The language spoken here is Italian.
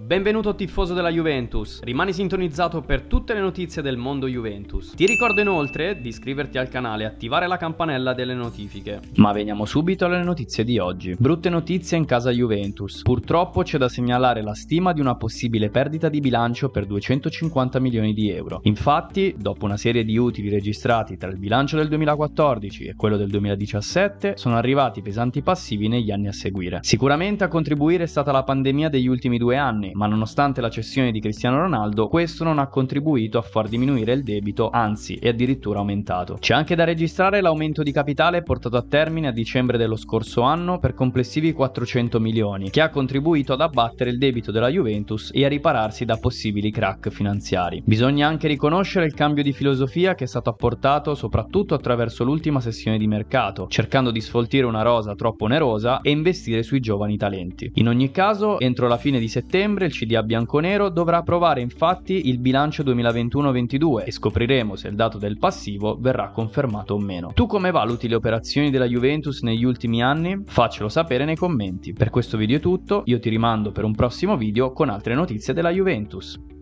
Benvenuto tifoso della Juventus, rimani sintonizzato per tutte le notizie del mondo Juventus. Ti ricordo inoltre di iscriverti al canale e attivare la campanella delle notifiche. Ma veniamo subito alle notizie di oggi. Brutte notizie in casa Juventus. Purtroppo c'è da segnalare la stima di una possibile perdita di bilancio per 250 milioni di euro. Infatti, dopo una serie di utili registrati tra il bilancio del 2014 e quello del 2017, sono arrivati pesanti passivi negli anni a seguire. Sicuramente a contribuire è stata la pandemia degli ultimi due anni anni, ma nonostante la cessione di Cristiano Ronaldo, questo non ha contribuito a far diminuire il debito, anzi è addirittura aumentato. C'è anche da registrare l'aumento di capitale portato a termine a dicembre dello scorso anno per complessivi 400 milioni, che ha contribuito ad abbattere il debito della Juventus e a ripararsi da possibili crack finanziari. Bisogna anche riconoscere il cambio di filosofia che è stato apportato soprattutto attraverso l'ultima sessione di mercato, cercando di sfoltire una rosa troppo onerosa e investire sui giovani talenti. In ogni caso, entro la fine di settembre settembre il CDA bianconero dovrà approvare infatti il bilancio 2021-22 e scopriremo se il dato del passivo verrà confermato o meno. Tu come valuti le operazioni della Juventus negli ultimi anni? Faccelo sapere nei commenti. Per questo video è tutto, io ti rimando per un prossimo video con altre notizie della Juventus.